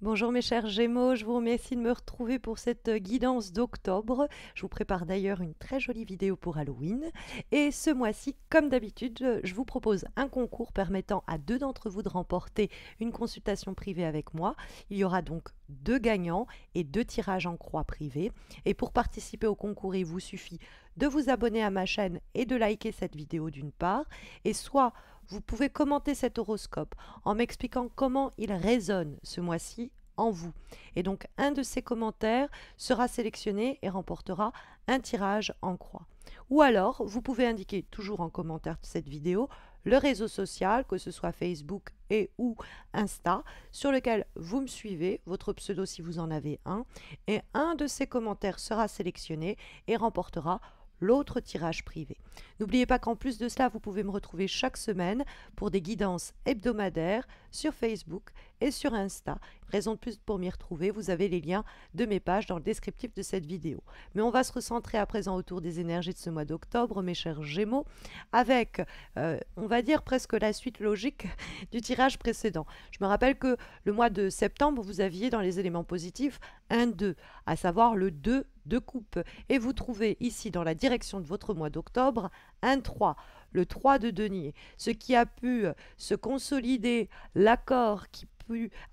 Bonjour mes chers Gémeaux, je vous remercie de me retrouver pour cette euh, guidance d'octobre. Je vous prépare d'ailleurs une très jolie vidéo pour Halloween. Et ce mois-ci, comme d'habitude, euh, je vous propose un concours permettant à deux d'entre vous de remporter une consultation privée avec moi. Il y aura donc deux gagnants et deux tirages en croix privée. Et pour participer au concours, il vous suffit de vous abonner à ma chaîne et de liker cette vidéo d'une part, et soit vous pouvez commenter cet horoscope en m'expliquant comment il résonne ce mois-ci en vous. Et donc un de ces commentaires sera sélectionné et remportera un tirage en croix. Ou alors, vous pouvez indiquer toujours en commentaire de cette vidéo le réseau social, que ce soit Facebook et ou Insta, sur lequel vous me suivez, votre pseudo si vous en avez un, et un de ces commentaires sera sélectionné et remportera l'autre tirage privé. N'oubliez pas qu'en plus de cela, vous pouvez me retrouver chaque semaine pour des guidances hebdomadaires sur Facebook et sur Insta. Raison de plus pour m'y retrouver, vous avez les liens de mes pages dans le descriptif de cette vidéo. Mais on va se recentrer à présent autour des énergies de ce mois d'octobre, mes chers Gémeaux, avec, euh, on va dire, presque la suite logique du tirage précédent. Je me rappelle que le mois de septembre, vous aviez dans les éléments positifs un 2, à savoir le 2 de coupe. Et vous trouvez ici, dans la direction de votre mois d'octobre, un 3, le 3 de denier, ce qui a pu euh, se consolider, l'accord qui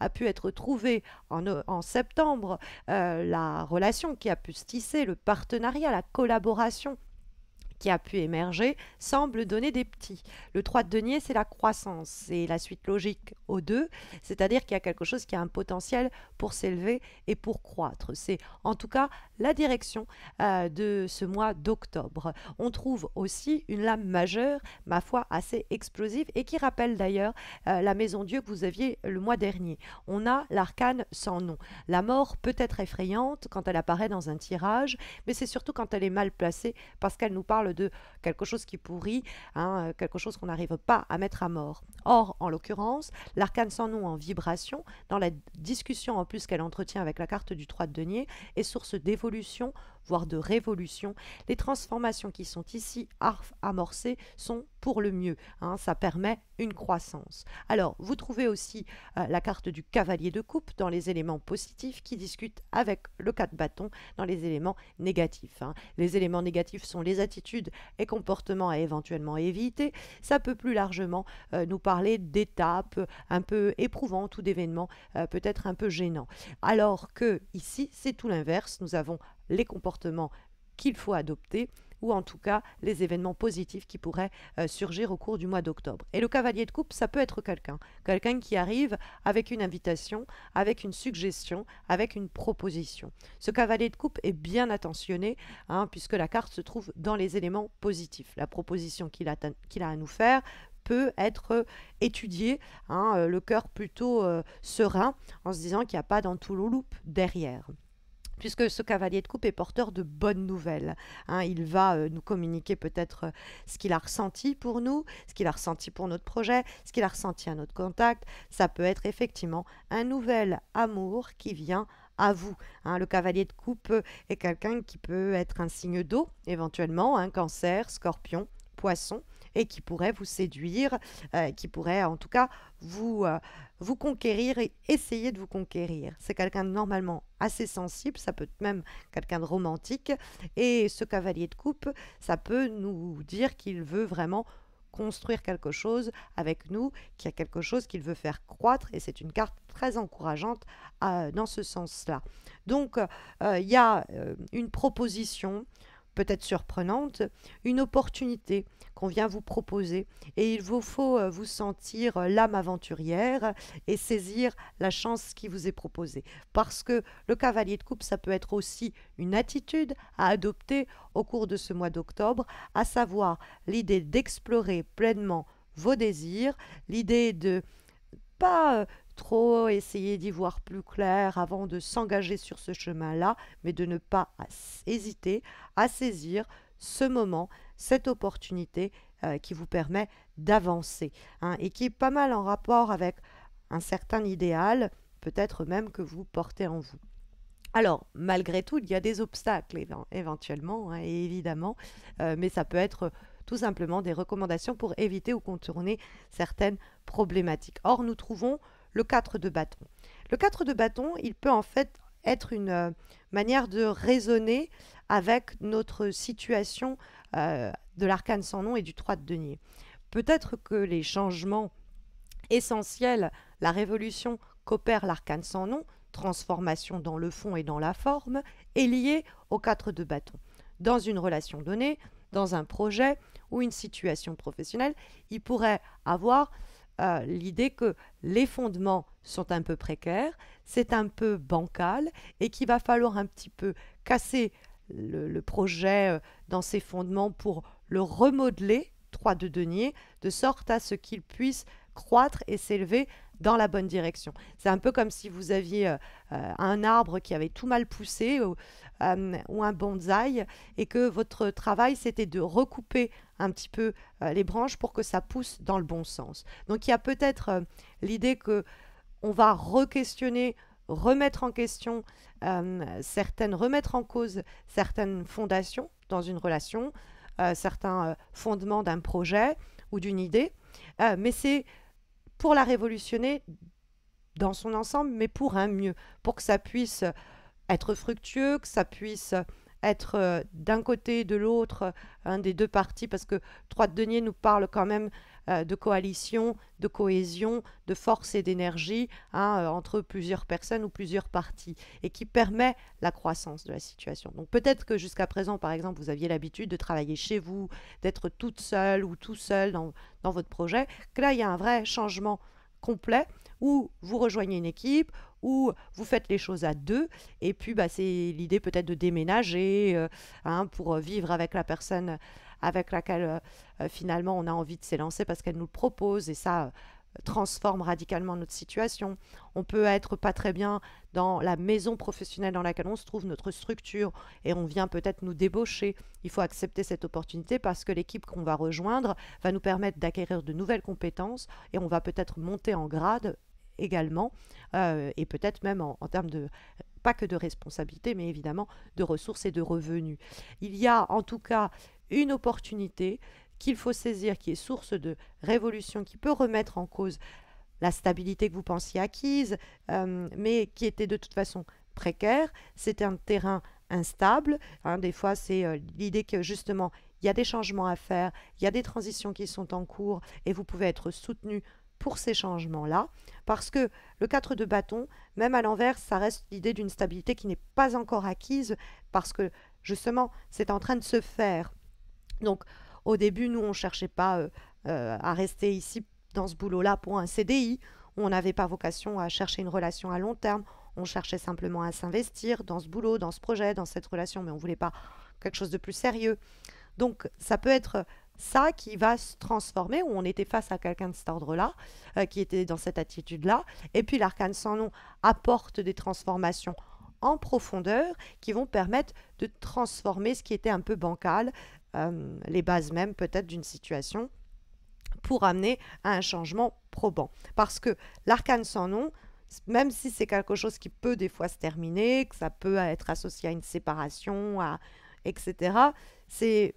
a pu être trouvé en, euh, septembre, euh, la relation qui a pu se tisser, le partenariat, la collaboration qui a pu émerger semble donner des petits. Le 3 de denier, c'est la croissance, c'est la suite logique au 2, c'est-à-dire qu'il y a quelque chose qui a un potentiel pour s'élever et pour croître. C'est en tout cas la direction euh, de ce mois d'octobre. On trouve aussi une lame majeure, ma foi, assez explosive et qui rappelle d'ailleurs euh, la maison Dieu que vous aviez le mois dernier. On a l'arcane sans nom. La mort peut être effrayante quand elle apparaît dans un tirage, mais c'est surtout quand elle est mal placée parce qu'elle nous parle de quelque chose qui pourrit, hein, euh, quelque chose qu'on n'arrive pas à mettre à mort. Or, en l'occurrence, l'arcane sans nom en vibration, dans la discussion en plus qu'elle entretient avec la carte du 3 de denier, est source d'évolution, voire de révolution. Les transformations qui sont ici amorcées sont pour le mieux. Hein, ça permet une croissance. Alors, vous trouvez aussi euh, la carte du cavalier de coupe dans les éléments positifs qui discutent avec le 4 bâton dans les éléments négatifs. Hein. Les éléments négatifs sont les attitudes et comportements à éventuellement éviter, ça peut plus largement euh, nous parler d'étapes un peu éprouvantes ou d'événements euh, peut-être un peu gênants. Alors que ici, c'est tout l'inverse, nous avons les comportements qu'il faut adopter ou en tout cas les événements positifs qui pourraient euh, surgir au cours du mois d'octobre. Et le cavalier de coupe, ça peut être quelqu'un, quelqu'un qui arrive avec une invitation, avec une suggestion, avec une proposition. Ce cavalier de coupe est bien attentionné, hein, puisque la carte se trouve dans les éléments positifs. La proposition qu'il a, à nous faire peut être euh, étudiée, hein, euh, le cœur plutôt serein, en se disant qu'il n'y a pas loop derrière puisque ce cavalier de coupe est porteur de bonnes nouvelles. Hein. il va euh, nous communiquer peut-être euh, ce qu'il a ressenti pour nous, ce qu'il a ressenti pour notre projet, ce qu'il a ressenti à notre contact. Ça peut être effectivement un nouvel amour qui vient à vous. Hein. le cavalier de coupe est quelqu'un qui peut être un signe d'eau, éventuellement, un hein, cancer, scorpion, poisson et qui pourrait vous séduire, euh, qui pourrait en tout cas vous, euh, vous conquérir et essayer de vous conquérir. C'est quelqu'un de normalement assez sensible, ça peut être même quelqu'un de romantique, et ce cavalier de coupe, ça peut nous dire qu'il veut vraiment construire quelque chose avec nous, qu'il y a quelque chose qu'il veut faire croître, et c'est une carte très encourageante euh, dans ce sens-là. Donc, il y a une proposition, peut-être surprenante, une opportunité qu'on vient vous proposer. Et il vous faut euh, vous sentir euh, l'âme aventurière et saisir la chance qui vous est proposée. Parce que le cavalier de coupe, ça peut être aussi une attitude à adopter au cours de ce mois d'octobre, à savoir l'idée d'explorer pleinement vos désirs, l'idée de pas euh, trop essayer d'y voir plus clair avant de s'engager sur ce chemin-là, mais de ne pas hésiter à saisir ce moment, cette opportunité euh, qui vous permet d'avancer hein, et qui est pas mal en rapport avec un certain idéal, peut-être même que vous portez en vous. Alors, malgré tout, il y a des obstacles éventuellement, hein, et évidemment, euh, mais ça peut être tout simplement des recommandations pour éviter ou contourner certaines problématiques. Or, nous trouvons le 4 de bâton. Le 4 de bâton, il peut en fait être une euh, manière de raisonner avec notre situation euh, de l'arcane sans nom et du 3 de denier. Peut-être que les changements essentiels, la révolution qu'opère l'arcane sans nom, transformation dans le fond et dans la forme, est liée au 4 de bâton. Dans une relation donnée, dans un projet ou une situation professionnelle, il pourrait avoir euh, l'idée que les fondements sont un peu précaires, c'est un peu bancal et qu'il va falloir un petit peu casser le, projet euh, dans ses fondements pour le remodeler, 3 de deniers, de sorte à ce qu'il puisse croître et s'élever dans la bonne direction. C'est un peu comme si vous aviez euh, un arbre qui avait tout mal poussé, euh, ou un bonsaï et que votre travail c'était de recouper un petit peu euh, les branches pour que ça pousse dans le bon sens. Donc il y a peut-être euh, l'idée que on va re-questionner, remettre en question certaines, remettre en cause certaines fondations dans une relation, certains fondements d'un projet ou d'une idée, mais c'est pour la révolutionner dans son ensemble, mais pour un mieux, pour que ça puisse être fructueux, que ça puisse être euh, d'un côté de l'autre, euh, un des deux parties, parce que Trois de nous parle quand même euh, de coalition, de cohésion, de force et d'énergie hein, entre plusieurs personnes ou plusieurs parties, et qui permet la croissance de la situation. Donc peut-être que jusqu'à présent, par exemple, vous aviez l'habitude de travailler chez vous, d'être toute seule ou tout seul dans, dans votre projet, que là, il y a un vrai changement complet où vous rejoignez une équipe, ou vous faites les choses à deux, et puis bah, c'est l'idée peut-être de déménager euh, hein, pour euh, vivre avec la personne avec laquelle euh, finalement on a envie de s'élancer parce qu'elle nous le propose, et ça, transforme radicalement notre situation. On peut être pas très bien dans la maison professionnelle dans laquelle on se trouve, notre structure, et on vient peut-être nous débaucher. Il faut accepter cette opportunité parce que l'équipe qu'on va rejoindre va nous permettre d'acquérir de nouvelles compétences et on va peut-être monter en grade également, euh, et peut-être même en, en termes de pas que de responsabilité, mais évidemment de ressources et de revenus. Il y a en tout cas une opportunité qu'il faut saisir, qui est source de révolution, qui peut remettre en cause la stabilité que vous pensiez acquise, euh, mais qui était de toute façon précaire. C'est un terrain instable. Hein. des fois, c'est euh, l'idée que justement, il y a des changements à faire, il y a des transitions qui sont en cours, et vous pouvez être soutenu pour ces changements-là, parce que le 4 de bâton, même à l'envers, ça reste l'idée d'une stabilité qui n'est pas encore acquise, parce que justement, c'est en train de se faire. Donc, au début, nous, on ne cherchait pas euh, euh, à rester ici dans ce boulot-là pour un CDI. On n'avait pas vocation à chercher une relation à long terme. On cherchait simplement à s'investir dans ce boulot, dans ce projet, dans cette relation, mais on ne voulait pas quelque chose de plus sérieux. Donc, ça peut être ça qui va se transformer, où on était face à quelqu'un de cet ordre-là, euh, qui était dans cette attitude-là. Et puis, l'arcane sans nom apporte des transformations en profondeur qui vont permettre de transformer ce qui était un peu bancal, euh, les bases même peut-être d'une situation pour amener à un changement probant. Parce que l'arcane sans nom, même si c'est quelque chose qui peut des fois se terminer, que ça peut être associé à une séparation, etc., c'est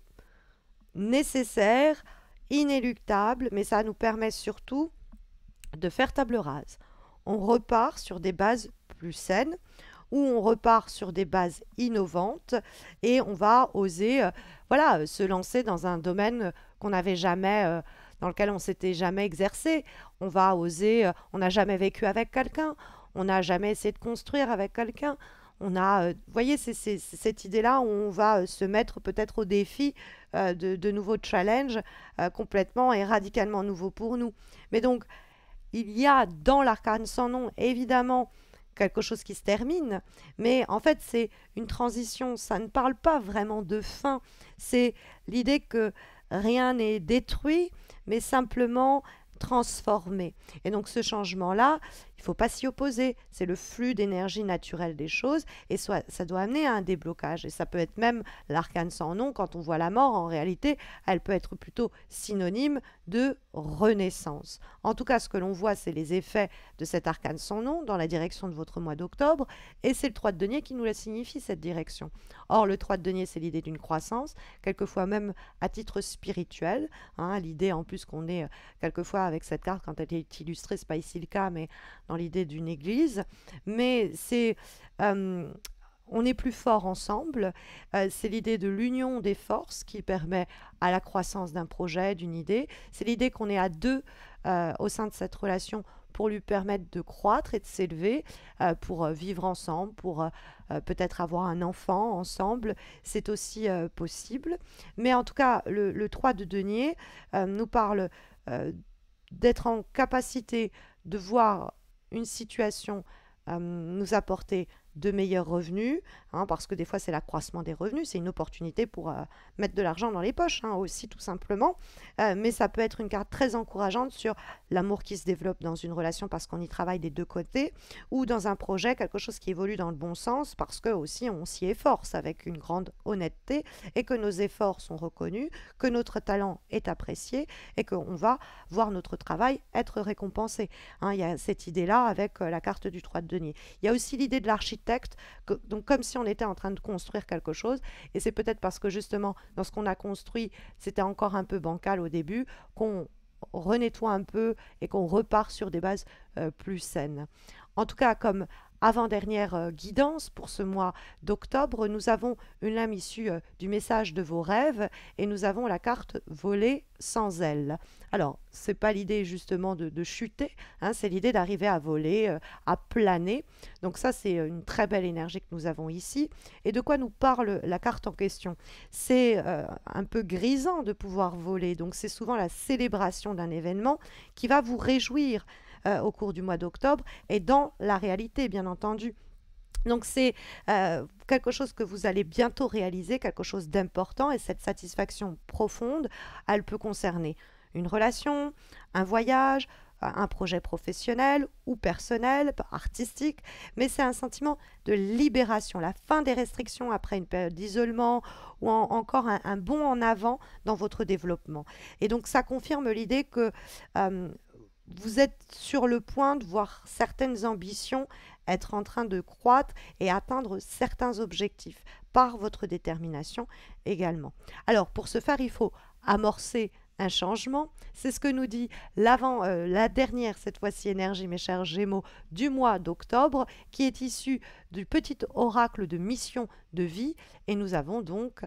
nécessaire, inéluctable, mais ça nous permet surtout de faire table rase. On repart sur des bases plus saines, où on repart sur des bases innovantes et on va oser euh, voilà, euh, se lancer dans un domaine qu'on n'avait jamais, euh, dans lequel on s'était jamais exercé. On va oser, on n'a jamais vécu avec quelqu'un, on n'a jamais essayé de construire avec quelqu'un. On a, vous voyez, c'est cette idée-là où on va se mettre peut-être au défi de, de, nouveaux challenges complètement et radicalement nouveaux pour nous. Mais donc, il y a dans l'arcane sans nom, évidemment, quelque chose qui se termine. Mais en fait, c'est une transition. Ça ne parle pas vraiment de fin. C'est l'idée que rien n'est détruit, mais simplement transformé. Et donc ce changement-là, il ne faut pas s'y opposer. C'est le flux d'énergie naturelle des choses et soit, ça doit amener à un déblocage. Et ça peut être même l'arcane sans nom. Quand on voit la mort, en réalité, elle peut être plutôt synonyme de renaissance. En tout cas, ce que l'on voit, c'est les effets de cet arcane sans nom dans la direction de votre mois d'octobre. Et c'est le 3 de denier qui nous la signifie, cette direction. Or, le 3 de denier, c'est l'idée d'une croissance, quelquefois même à titre spirituel. Hein. l'idée, en plus, qu'on est euh, quelquefois avec cette carte, quand elle est illustrée, ce n'est pas ici le cas, mais dans l'idée d'une église, mais c'est euh, on est plus fort ensemble. Euh, c'est l'idée de l'union des forces qui permet à la croissance d'un projet, d'une idée. C'est l'idée qu'on est à deux euh, au sein de cette relation pour lui permettre de croître et de s'élever, pour vivre ensemble, pour peut-être avoir un enfant ensemble. C'est aussi possible. Mais en tout cas, le, le 3 de denier nous parle d'être en capacité de voir une situation euh, nous apporter de meilleurs revenus, hein, parce que des fois c'est l'accroissement des revenus, c'est une opportunité pour euh, mettre de l'argent dans les poches hein, aussi tout simplement, euh, mais ça peut être une carte très encourageante sur l'amour qui se développe dans une relation parce qu'on y travaille des deux côtés, ou dans un projet, quelque chose qui évolue dans le bon sens parce que aussi on s'y efforce avec une grande honnêteté et que nos efforts sont reconnus, que notre talent est apprécié et qu'on va voir notre travail être récompensé. Hein. il y a cette idée-là avec euh, la carte du 3 de denier. Il y a aussi l'idée de l'architecture donc comme si on était en train de construire quelque chose. Et c'est peut-être parce que justement, dans ce qu'on a construit, c'était encore un peu bancal au début, qu'on renettoie un peu et qu'on repart sur des bases euh, plus saines. En tout cas, comme avant-dernière euh, guidance pour ce mois d'octobre, nous avons une lame issue euh, du message de vos rêves et nous avons la carte voler sans elle. Alors, c'est pas l'idée justement de, chuter, hein, c'est l'idée d'arriver à voler, euh, à planer. Donc ça, c'est une très belle énergie que nous avons ici. Et de quoi nous parle la carte en question C'est un peu grisant de pouvoir voler, donc c'est souvent la célébration d'un événement qui va vous réjouir. Euh, au cours du mois d'octobre et dans la réalité, bien entendu. Donc c'est euh, quelque chose que vous allez bientôt réaliser, quelque chose d'important et cette satisfaction profonde, elle peut concerner une relation, un voyage, un projet professionnel ou personnel, artistique, mais c'est un sentiment de libération, la fin des restrictions après une période d'isolement ou encore un, bond en avant dans votre développement. Et donc ça confirme l'idée que euh, vous êtes sur le point de voir certaines ambitions être en train de croître et atteindre certains objectifs par votre détermination également. Alors pour ce faire, il faut amorcer un changement. C'est ce que nous dit l'avant, euh, la dernière, cette fois-ci énergie, mes chers Gémeaux, du mois d'octobre, qui est issue du petit oracle de mission de vie. Et nous avons donc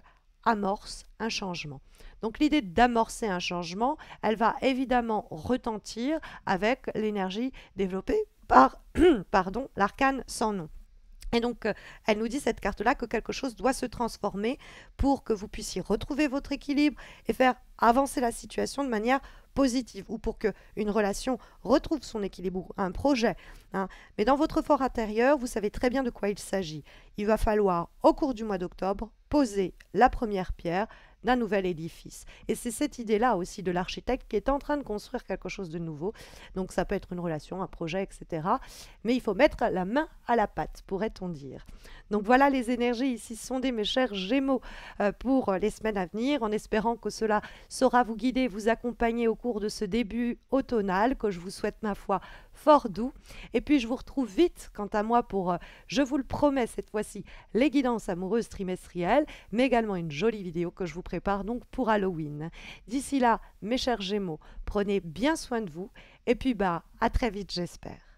amorce un changement. Donc l'idée d'amorcer un changement, elle va évidemment retentir avec l'énergie développée par pardon, l'arcane sans nom. Et donc, euh, elle nous dit, cette carte-là, que quelque chose doit se transformer pour que vous puissiez retrouver votre équilibre et faire avancer la situation de manière positive ou pour que une relation retrouve son équilibre ou un projet. Hein. Mais dans votre fort intérieur, vous savez très bien de quoi il s'agit. Il va falloir, au cours du mois d'octobre, poser la première pierre d'un nouvel édifice. Et c'est cette idée-là aussi de l'architecte qui est en train de construire quelque chose de nouveau. Donc ça peut être une relation, un projet, etc. Mais il faut mettre la main à la pâte, pourrait-on dire. Donc voilà les énergies ici sondées, mes chers Gémeaux, euh, pour les semaines à venir, en espérant que cela saura vous guider, vous accompagner au cours de ce début automnal, que je vous souhaite, ma foi, fort doux. Et puis je vous retrouve vite, quant à moi, pour, euh, je vous le promets cette fois-ci, les guidances amoureuses trimestrielles, mais également une jolie vidéo que je vous prépare donc pour Halloween. D'ici là, mes chers Gémeaux, prenez bien soin de vous. Et puis bah, à très vite, j'espère.